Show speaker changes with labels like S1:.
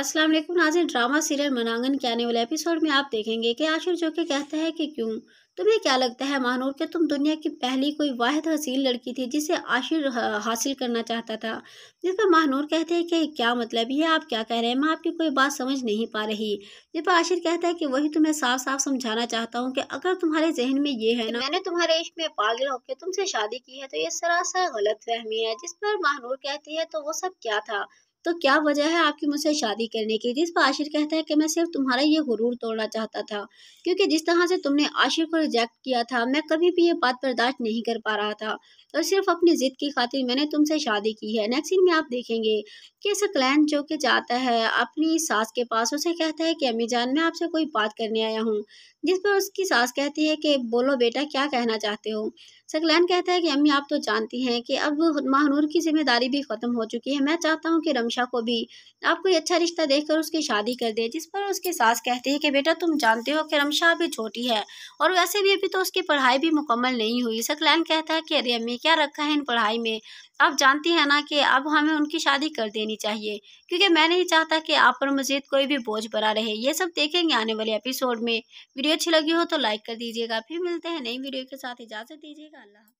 S1: अस्सलाम वालेकुम drama serial मनांगन के आने वाले एपिसोड में आप देखेंगे कि आशिर जो के कहता है कि क्यों तुम्हें क्या लगता है महानूर के तुम दुनिया की पहली कोई वाहिद हसीन लड़की थी जिसे आशिर हासिल करना चाहता था जिस पर महानूर कहते हैं कि क्या मतलब ये आप क्या कह रहे हैं मैं आपकी कोई बात समझ नहीं पा रही जिस पर आशिर कहता है कि वही तुम्हें तो साफ साफ समझाना चाहता हूँ कि अगर तुम्हारे जहन में ये है ना मैंने तुम्हारे इश्क में पागल होकर तुमसे शादी की है तो ये सरासर गलत फहमी है जिस पर महानूर कहती है तो वो सब क्या था तो क्या वजह है आपकी मुझसे शादी करने की जिस पर आशिर कहता है कि मैं सिर्फ तुम्हारा ये गुरूर तोड़ना चाहता था क्योंकि जिस तरह से तुमने आशिर को रिजेक्ट किया था मैं कभी भी ये बात बर्दाश्त नहीं कर पा रहा था और सिर्फ अपनी ज़िद की खातिर मैंने तुमसे शादी की है नेक्स्ट सीन में आप देखेंगे कि सकलैन जो कि जाता है अपनी सास के पास उसे कहता है कि अम्मी जान मैं आपसे कोई बात करने आया हूँ जिस पर उसकी सास कहती है कि बोलो बेटा क्या कहना चाहते हो सकलैन कहता है कि अम्मी आप तो जानती हैं कि अब महानूर की जिम्मेदारी भी ख़त्म हो चुकी है मैं चाहता हूँ कि रमशा को भी आप कोई अच्छा रिश्ता देखकर उसकी शादी कर दे जिस पर उसके सास कहती है कि बेटा तुम जानते हो कि रमशा अभी छोटी है और वैसे भी अभी तो उसकी पढ़ाई भी मुकम्मल नहीं हुई सकलैन कहता है कि अरे अम्मी क्या रखा है इन पढ़ाई में आप जानती हैं ना कि अब हमें उनकी शादी कर देनी चाहिए क्योंकि मैं नहीं चाहता कि आप पर मजीद कोई भी बोझ बना रहे ये सब देखेंगे आने वाले एपिसोड में वीडियो अच्छी लगी हो तो लाइक कर दीजिएगा फिर मिलते हैं नई वीडियो के साथ इजाज़त दीजिएगा अल्लाह